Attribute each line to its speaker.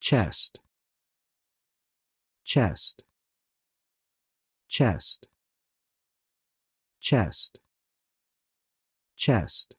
Speaker 1: chest chest chest chest chest